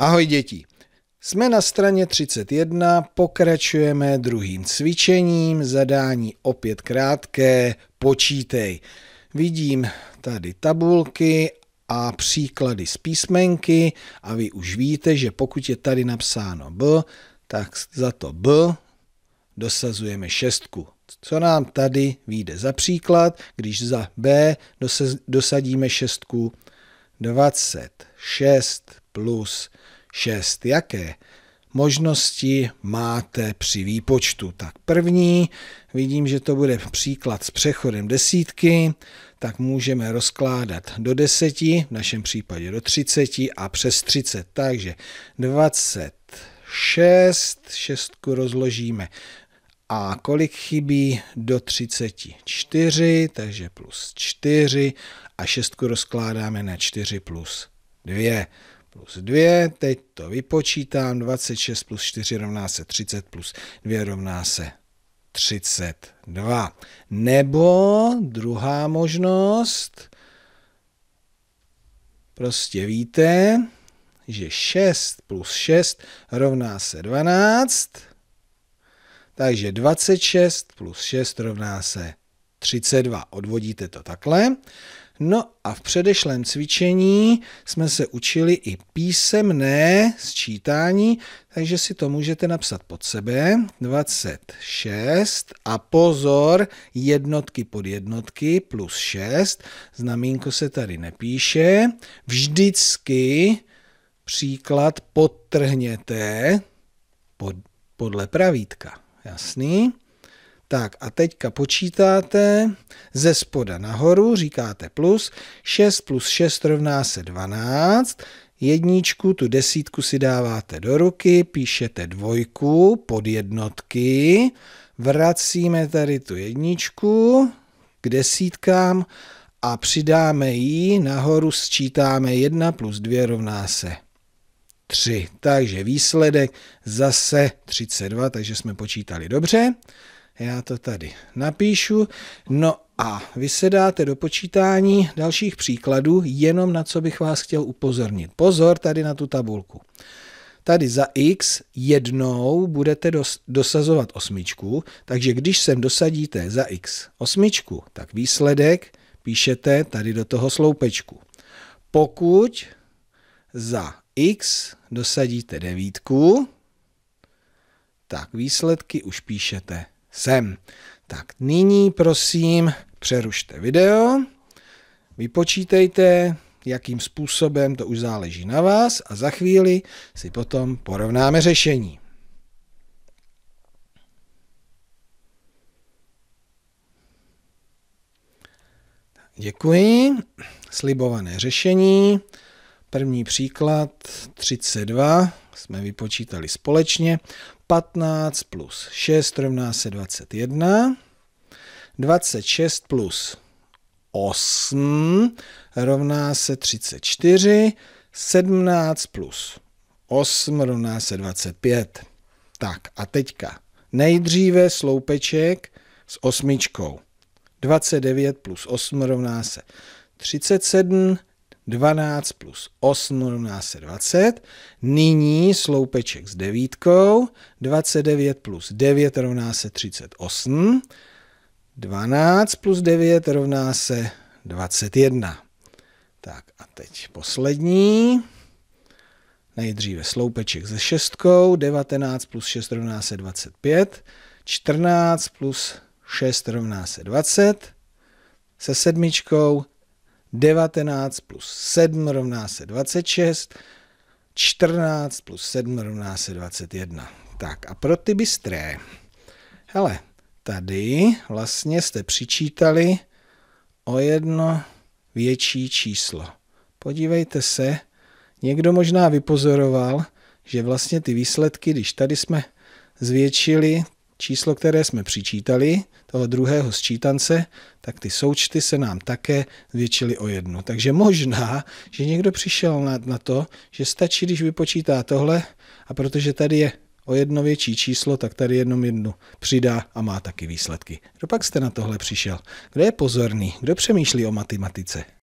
Ahoj děti! Jsme na straně 31, pokračujeme druhým cvičením, zadání opět krátké, počítej. Vidím tady tabulky a příklady z písmenky a vy už víte, že pokud je tady napsáno B, tak za to B dosazujeme šestku. Co nám tady vyjde za příklad, když za B dosadíme šestku 26 plus 6. Jaké možnosti máte při výpočtu? Tak první, vidím, že to bude příklad s přechodem desítky, tak můžeme rozkládat do 10, v našem případě do 30 a přes 30, takže 26, 6 rozložíme a kolik chybí do 34, takže plus 4 a 6 rozkládáme na 4 plus 2 plus 2, teď to vypočítám, 26 plus 4 rovná se 30 plus 2 rovná se 32. Nebo druhá možnost, prostě víte, že 6 plus 6 rovná se 12, takže 26 plus 6 rovná se 32. Odvodíte to takhle. No a v předešlém cvičení jsme se učili i písemné sčítání, takže si to můžete napsat pod sebe. 26 a pozor, jednotky pod jednotky plus 6, znamínko se tady nepíše. Vždycky příklad podtrhněte pod, podle pravítka. Jasný? Tak a teďka počítáte ze spoda nahoru, říkáte plus, 6 plus 6 rovná se 12, jedničku, tu desítku si dáváte do ruky, píšete dvojku pod jednotky, vracíme tady tu jedničku k desítkám a přidáme ji, nahoru sčítáme 1 plus 2 rovná se 3. Takže výsledek zase 32, takže jsme počítali dobře já to tady napíšu, no a vy se dáte do počítání dalších příkladů, jenom na co bych vás chtěl upozornit. Pozor tady na tu tabulku. Tady za x jednou budete dos dosazovat osmičku, takže když sem dosadíte za x osmičku, tak výsledek píšete tady do toho sloupečku. Pokud za x dosadíte devítku, tak výsledky už píšete sem. Tak nyní prosím přerušte video, vypočítejte, jakým způsobem, to už záleží na vás a za chvíli si potom porovnáme řešení. Děkuji. Slibované řešení. První příklad 32 jsme vypočítali společně. 15 plus 6 rovná se 21. 26 plus 8 rovná se 34. 17 plus 8 rovná se 25. Tak a teďka nejdříve sloupeček s osmičkou. 29 plus 8 rovná se 37, 12 plus 8 rovná se 20. Nyní sloupeček s devítkou. 29 plus 9 rovná se 38. 12 plus 9 rovná se 21. Tak a teď poslední. Nejdříve sloupeček se šestkou. 19 plus 6 rovná se 25. 14 plus 6 rovná se 20. Se sedmičkou 19 plus 7 rovná se 26, 14 plus 7 rovná se 21. Tak a pro ty bystré, hele, tady vlastně jste přičítali o jedno větší číslo. Podívejte se, někdo možná vypozoroval, že vlastně ty výsledky, když tady jsme zvětšili číslo, které jsme přičítali, toho druhého sčítance, tak ty součty se nám také zvětšily o jednu. Takže možná, že někdo přišel na, na to, že stačí, když vypočítá tohle, a protože tady je o jedno větší číslo, tak tady jednom jednu přidá a má taky výsledky. Kdo pak jste na tohle přišel? Kdo je pozorný? Kdo přemýšlí o matematice?